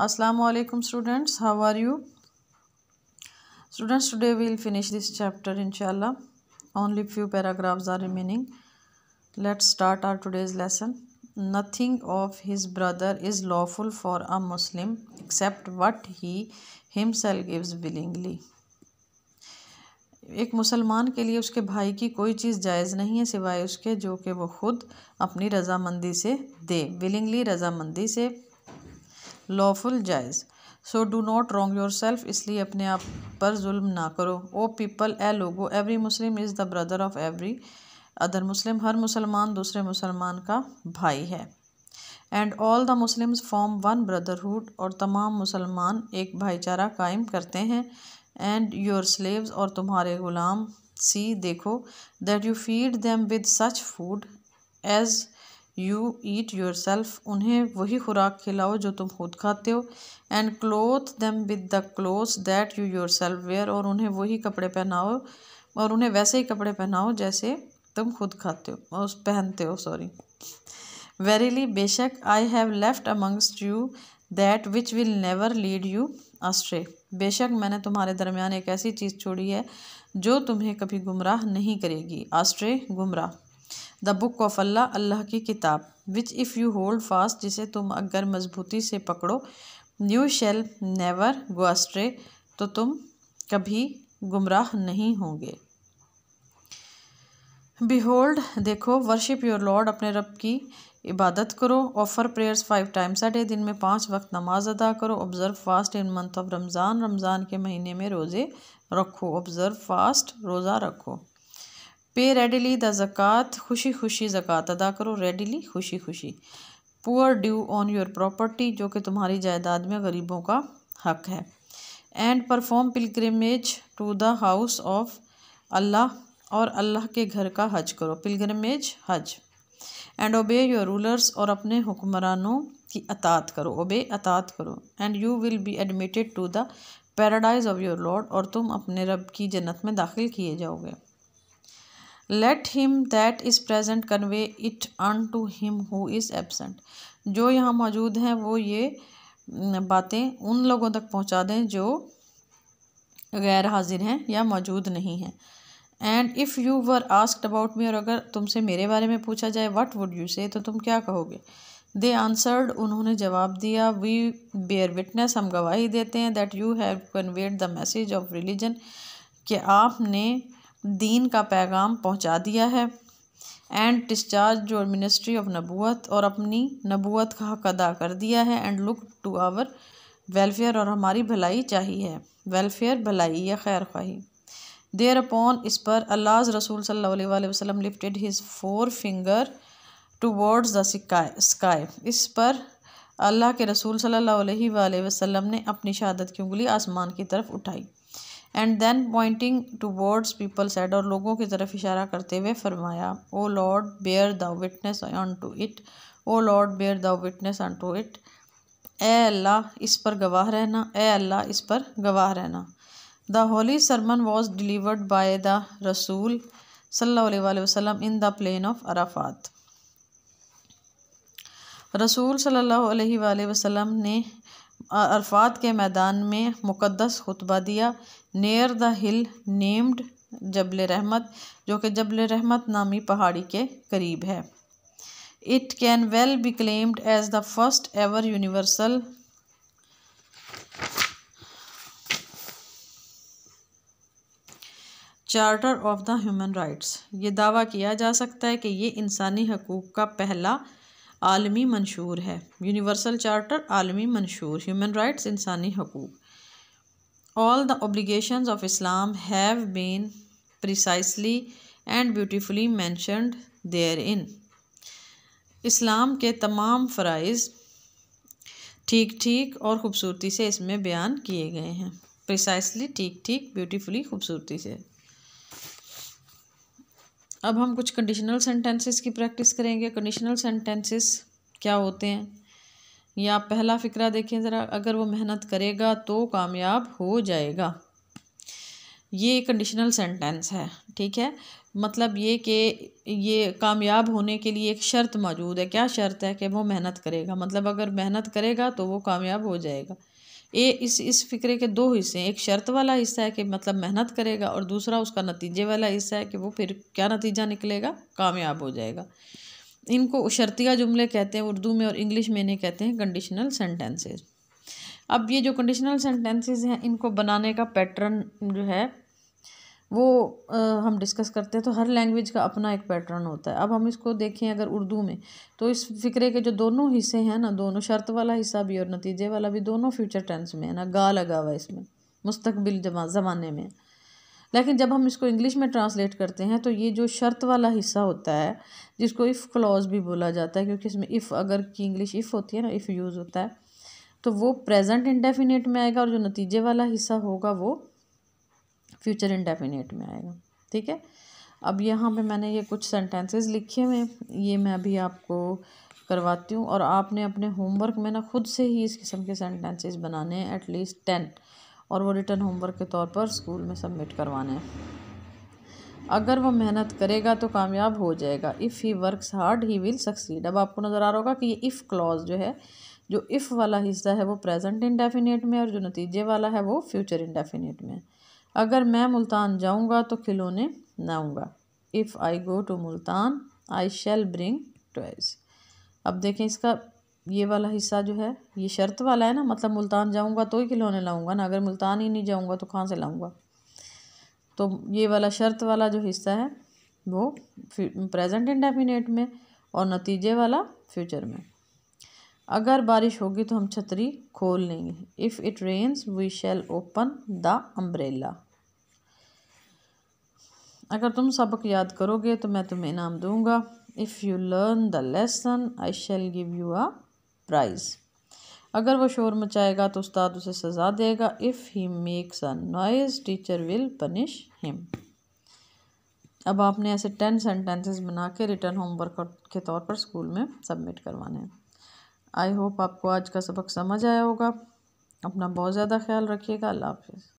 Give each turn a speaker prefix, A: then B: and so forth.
A: असलकम students how are you students today we'll finish this chapter इनशाला only few paragraphs are remaining let's start our today's lesson nothing of his brother is lawful for a Muslim except what he himself gives willingly एक मुसलमान के लिए उसके भाई की कोई चीज़ जायज़ नहीं है सिवाय उसके जो कि वो खुद अपनी रजामंदी से दे विलिंगली रजामंदी से लॉफुल जायज़ so do not wrong yourself इसलिए अपने आप पर जुल्म ना करो ओ पीपल ए लोगो every Muslim is the brother of every other Muslim हर मुसलमान दूसरे मुसलमान का भाई है and all the Muslims form one brotherhood और तमाम मुसलमान एक भाईचारा कायम करते हैं एंड योर स्लेव्स और तुम्हारे ग़ुलाम सी देखो that you feed them with such food as you eat yourself उन्हें वही खुराक खिलाओ जो तुम खुद खाते हो and clothe them with the cloth that you yourself wear और उन्हें वही कपड़े पहनाओ और उन्हें वैसे ही कपड़े पहनाओ जैसे तुम खुद खाते हो और पहनते हो सॉरी वेरीली बेशक I have left amongst you that which will never lead you astray बेशक मैंने तुम्हारे दरमियान एक ऐसी चीज़ छोड़ी है जो तुम्हें कभी गुमराह नहीं करेगी आस्ट्रे गुमराह द बुक ऑफ अल्लाह अल्लाह की किताब which if you hold fast जिसे तुम अगर मजबूती से पकड़ो न्यू शेल नेवर गोस्ट्रे तो तुम कभी गुमराह नहीं होंगे बिहोल्ड देखो वर्शिप योर लॉर्ड अपने रब की इबादत करो offer prayers five times a day दिन में पांच वक्त नमाज अदा करो observe fast in month of Ramzan Ramzan के महीने में रोज़े रखो ऑब्ज़र्व फास्ट रोज़ा रखो पे रेडिली द ज़क़ात खुशी खुशी ज़क़़त अदा करो रेडिली खुशी खुशी poor due on your property जो कि तुम्हारी जायदाद में गरीबों का हक है and perform pilgrimage to the house of Allah और अल्लाह के घर का हज करो पिलग्रमेज हज एंड ओबे योर रूलर्स और अपने हुक्मरानों की अतात करो ओबे अतात करो and you will be admitted to the paradise of your lord और तुम अपने रब की जन्नत में दाखिल किए जाओगे let him that is present convey it unto him who is absent जो यहाँ मौजूद हैं वो ये बातें उन लोगों तक पहुँचा दें जो गैर हाजिर हैं या मौजूद नहीं हैं and if you were asked about me और अगर तुमसे मेरे बारे में पूछा जाए वट वुड यू से तो तुम क्या कहोगे दे आंसर्ड उन्होंने जवाब दिया वी बेयर विटनेस हम गवाही देते हैं that you have conveyed the message of religion कि आपने दीन का पैगाम पहुंचा दिया है and discharge your ministry of नबूत और अपनी नबूत का हक अदा कर दिया है and look to our welfare और हमारी भलाई चाहिए वेलफेयर भलाई या खैर ख्वाही देर अपॉन इस पर अल्लाह रसूल सल वसलम lifted lifted his four finger towards the sky इस पर अल्लाह के रसूल सल्ला वसलम ने अपनी शहादत की उंगली आसमान की तरफ उठाई and then pointing towards people said और लोगों की तरफ इशारा करते हुए फरमाया O lord bear the witness on to it O lord bear the witness on to it ए अल्लाह इस पर गवाह रहना ए अल्लाह इस पर गवाह रहना the holy sermon was delivered by the रसूल सल्ला वसलम in the plain of Arafat रसूल सल्लल्लाहु अलैहि वसल्लम ने अरफात के मैदान में मुक़दस खुतबा दिया नेर द हिल नेम्ड जबल रहमत जो कि जबल रहमत नामी पहाड़ी के करीब है it can well be claimed as the first ever universal charter of the human rights ये दावा किया जा सकता है कि ये इंसानी हकूक़ का पहला आलमी मंशूर है यूनिवर्सल चार्टर आलमी मंशूर ह्यूमन राइट्स इंसानी हकूक़ all the obligations of Islam have been precisely and beautifully mentioned there in Islam के तमाम फ़रज़ ठीक ठीक और ख़ूबसूरती से इसमें बयान किए गए हैं प्रिसाइसली ठीक ठीक ब्यूटीफुली खूबसूरती से अब हम कुछ कंडीशनल सेंटेंसेस की प्रैक्टिस करेंगे कंडीशनल सेंटेंसेस क्या होते हैं या पहला फ़िक्रा देखें ज़रा अगर वो मेहनत करेगा तो कामयाब हो जाएगा ये कंडीशनल सेंटेंस है ठीक है मतलब ये कि ये कामयाब होने के लिए एक शर्त मौजूद है क्या शर्त है कि वो मेहनत करेगा मतलब अगर मेहनत करेगा तो वो कामयाब हो जाएगा ये इस इस फ़िक्रे के दो हिस्से हैं एक शर्त वाला हिस्सा है कि मतलब मेहनत करेगा और दूसरा उसका नतीजे वाला हिस्सा है कि वो फिर क्या नतीजा निकलेगा कामयाब हो जाएगा इनको शर्तिया जुमले कहते हैं उर्दू में और इंग्लिश में इन्हें कहते हैं कंडीशनल सेंटेंसेज अब ये जो कंडीशनल सेंटेंसेज हैं इनको बनाने का पैटर्न जो है वो आ, हम डिस्कस करते हैं तो हर लैंग्वेज का अपना एक पैटर्न होता है अब हम इसको देखें अगर उर्दू में तो इस फ़िक्रे के जो दोनों हिस्से हैं ना दोनों शर्त वाला हिस्सा भी और नतीजे वाला भी दोनों फ्यूचर टेंस में है ना गा लगा हुआ है इसमें मुस्तबिल ज़माने में लेकिन जब हम इसको इंग्लिश में ट्रांसलेट करते हैं तो ये जो शर्त वाला हिस्सा होता है जिसको इफ़ क्लॉज भी बोला जाता है क्योंकि इसमें इफ़ अगर की इंग्लिश इफ़ होती है ना इफ़ यूज़ होता है तो वो प्रेजेंट इंडेफिनेट में आएगा और जो नतीजे वाला हिस्सा होगा वो फ्यूचर इंडेफिनेट में आएगा ठीक है अब यहाँ पे मैंने ये कुछ सेंटेंसेस लिखे हुए ये मैं अभी आपको करवाती हूँ और आपने अपने होमवर्क में ना खुद से ही इस किस्म के सेंटेंसेस बनाने हैं एटलीस्ट टेन और वो रिटर्न होमवर्क के तौर पर स्कूल में सबमिट करवाने हैं अगर वो मेहनत करेगा तो कामयाब हो जाएगा if he work hard he will succeed अब आपको नज़र आ रहा होगा कि ये इफ़ क्लॉज जो है जो इफ़ वाला हिस्सा है वो प्रेजेंट इंडेफिनेट में और जो नतीजे वाला है वो फ्यूचर इंडेफिनेट में है अगर मैं मुल्तान जाऊँगा तो खिलौने लाऊँगा if I go to Multan I shall bring toys अब देखें इसका ये वाला हिस्सा जो है ये शर्त वाला है ना मतलब मुल्तान जाऊँगा तो ही खिलौने लाऊँगा ना अगर मुल्तान ही नहीं जाऊँगा तो कहाँ से लाऊँगा तो ये वाला शर्त वाला जो हिस्सा है वो प्रेजेंट इंडेफिनेट में और नतीजे वाला फ्यूचर में अगर बारिश होगी तो हम छतरी खोल लेंगे if it rains we shall open the umbrella अगर तुम सबक याद करोगे तो मैं तुम्हें इनाम दूंगा if you learn the lesson I shall give you a prize अगर वो शोर मचाएगा तो उस्ताद उसे सज़ा देगा if he makes a noise teacher will punish him अब आपने ऐसे टेन सेंटेंसेस बना के रिटर्न होमवर्क के तौर पर स्कूल में सबमिट करवाने हैं आई होप आपको आज का सबक समझ आया होगा अपना बहुत ज़्यादा ख्याल रखिएगा अल्लाह हाफिज़